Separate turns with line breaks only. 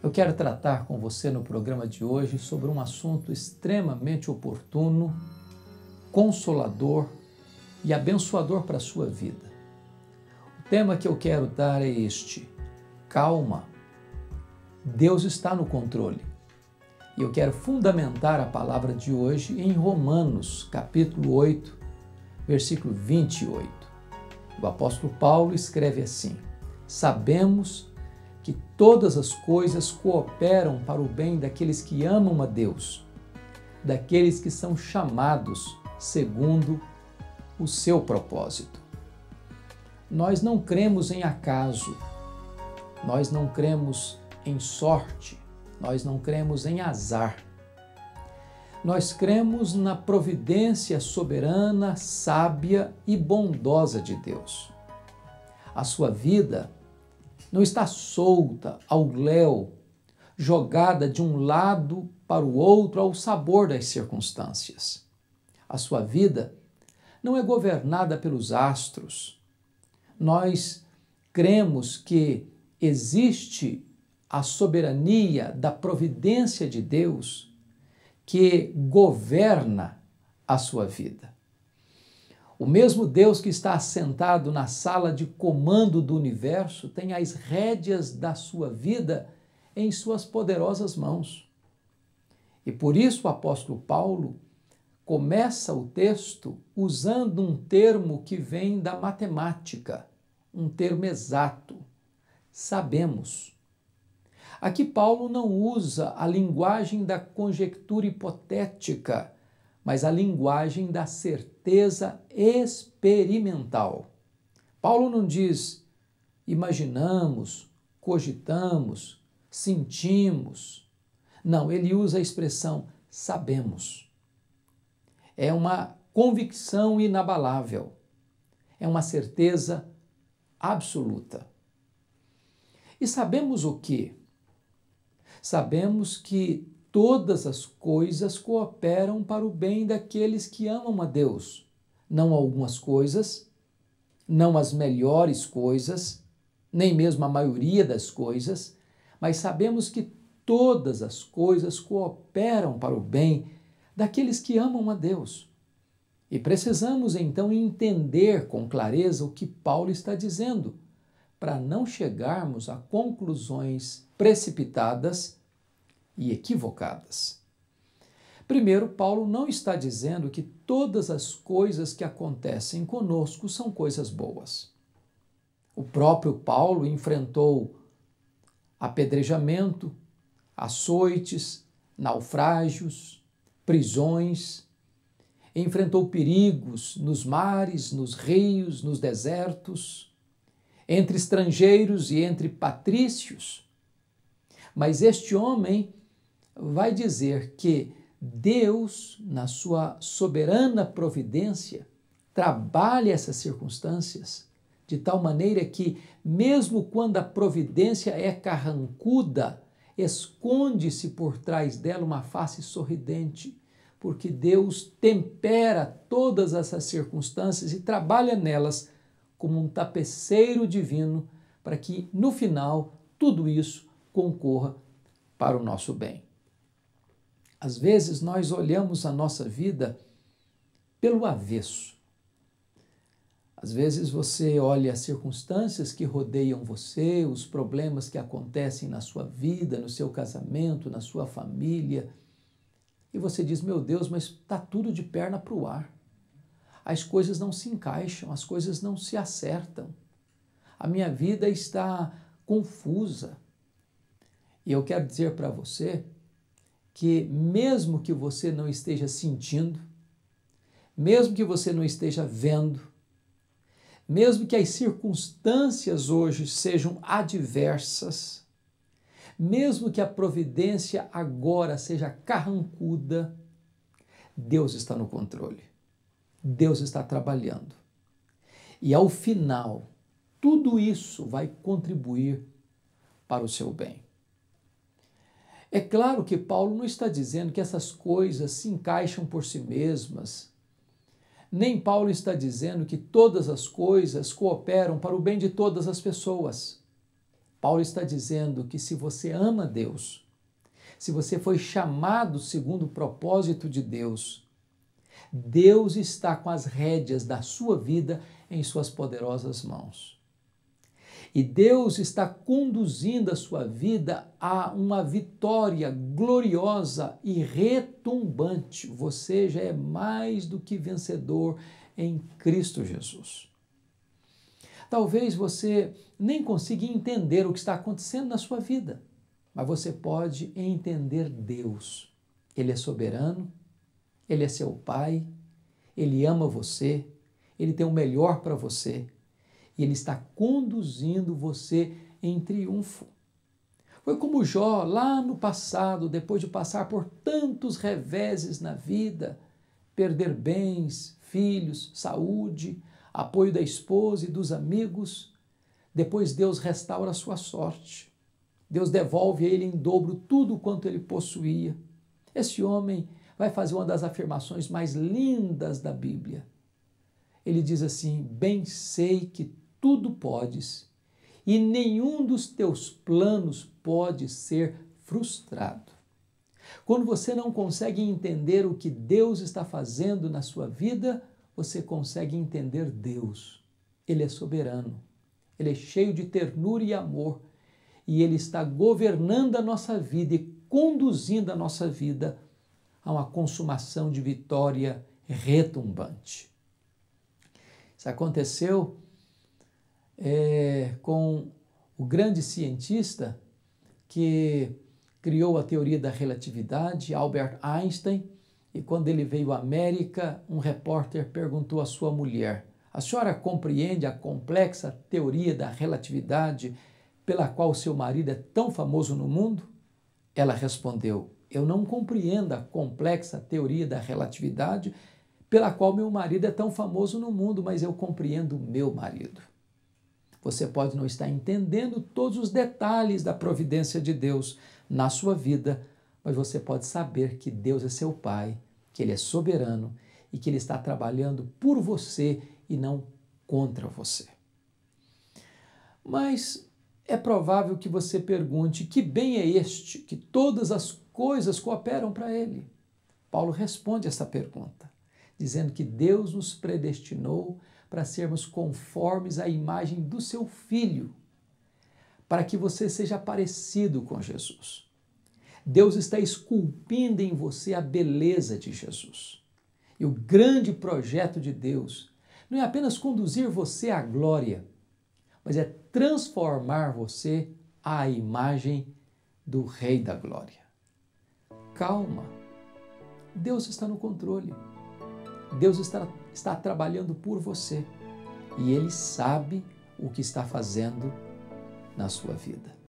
Eu quero tratar com você no programa de hoje sobre um assunto extremamente oportuno, consolador e abençoador para a sua vida. O tema que eu quero dar é este: calma. Deus está no controle. E eu quero fundamentar a palavra de hoje em Romanos, capítulo 8, versículo 28. O apóstolo Paulo escreve assim: Sabemos Todas as coisas cooperam para o bem daqueles que amam a Deus, daqueles que são chamados segundo o seu propósito. Nós não cremos em acaso, nós não cremos em sorte, nós não cremos em azar. Nós cremos na providência soberana, sábia e bondosa de Deus. A sua vida não está solta ao léu, jogada de um lado para o outro ao sabor das circunstâncias. A sua vida não é governada pelos astros. Nós cremos que existe a soberania da providência de Deus que governa a sua vida. O mesmo Deus que está assentado na sala de comando do universo tem as rédeas da sua vida em suas poderosas mãos. E por isso o apóstolo Paulo começa o texto usando um termo que vem da matemática, um termo exato. Sabemos. Aqui Paulo não usa a linguagem da conjectura hipotética mas a linguagem da certeza experimental. Paulo não diz imaginamos, cogitamos, sentimos. Não, ele usa a expressão sabemos. É uma convicção inabalável. É uma certeza absoluta. E sabemos o que? Sabemos que todas as coisas cooperam para o bem daqueles que amam a Deus. Não algumas coisas, não as melhores coisas, nem mesmo a maioria das coisas, mas sabemos que todas as coisas cooperam para o bem daqueles que amam a Deus. E precisamos então entender com clareza o que Paulo está dizendo, para não chegarmos a conclusões precipitadas e equivocadas. Primeiro, Paulo não está dizendo que todas as coisas que acontecem conosco são coisas boas. O próprio Paulo enfrentou apedrejamento, açoites, naufrágios, prisões, enfrentou perigos nos mares, nos rios, nos desertos, entre estrangeiros e entre patrícios. Mas este homem vai dizer que Deus, na sua soberana providência, trabalha essas circunstâncias de tal maneira que, mesmo quando a providência é carrancuda, esconde-se por trás dela uma face sorridente, porque Deus tempera todas essas circunstâncias e trabalha nelas como um tapeceiro divino para que, no final, tudo isso concorra para o nosso bem. Às vezes nós olhamos a nossa vida pelo avesso. Às vezes você olha as circunstâncias que rodeiam você, os problemas que acontecem na sua vida, no seu casamento, na sua família, e você diz: Meu Deus, mas está tudo de perna para o ar. As coisas não se encaixam, as coisas não se acertam. A minha vida está confusa. E eu quero dizer para você que, mesmo que você não esteja sentindo, mesmo que você não esteja vendo, mesmo que as circunstâncias hoje sejam adversas, mesmo que a providência agora seja carrancuda, Deus está no controle. Deus está trabalhando. E ao final, tudo isso vai contribuir para o seu bem. É claro que Paulo não está dizendo que essas coisas se encaixam por si mesmas. Nem Paulo está dizendo que todas as coisas cooperam para o bem de todas as pessoas. Paulo está dizendo que se você ama Deus, se você foi chamado segundo o propósito de Deus, Deus está com as rédeas da sua vida em suas poderosas mãos. E Deus está conduzindo a sua vida a uma vitória gloriosa e retumbante. Você já é mais do que vencedor em Cristo Jesus. Talvez você nem consiga entender o que está acontecendo na sua vida, mas você pode entender Deus. Ele é soberano, ele é seu Pai, ele ama você, ele tem o melhor para você e Ele está conduzindo você em triunfo. Foi como Jó, lá no passado, depois de passar por tantos reveses na vida, perder bens, filhos, saúde, apoio da esposa e dos amigos, depois Deus restaura a sua sorte. Deus devolve a ele em dobro tudo quanto ele possuía. Esse homem vai fazer uma das afirmações mais lindas da Bíblia. Ele diz assim: Bem sei que tudo podes e nenhum dos teus planos pode ser frustrado. Quando você não consegue entender o que Deus está fazendo na sua vida, você consegue entender Deus. Ele é soberano, ele é cheio de ternura e amor e ele está governando a nossa vida e conduzindo a nossa vida a uma consumação de vitória retumbante. Isso aconteceu é, com o grande cientista que criou a teoria da relatividade, Albert Einstein, e quando ele veio à América, um repórter perguntou à sua mulher: A senhora compreende a complexa teoria da relatividade pela qual seu marido é tão famoso no mundo? Ela respondeu: Eu não compreendo a complexa teoria da relatividade pela qual meu marido é tão famoso no mundo, mas eu compreendo meu marido. Você pode não estar entendendo todos os detalhes da providência de Deus na sua vida, mas você pode saber que Deus é seu Pai, que Ele é soberano e que Ele está trabalhando por você e não contra você. Mas é provável que você pergunte: que bem é este que todas as coisas cooperam para ele? Paulo responde essa pergunta, dizendo que Deus nos predestinou para sermos conformes à imagem do seu filho, para que você seja parecido com Jesus. Deus está esculpindo em você a beleza de Jesus. E o grande projeto de Deus não é apenas conduzir você à glória, mas é transformar você à imagem do Rei da Glória. Calma, Deus está no controle. Deus está está trabalhando por você e Ele sabe o que está fazendo na sua vida.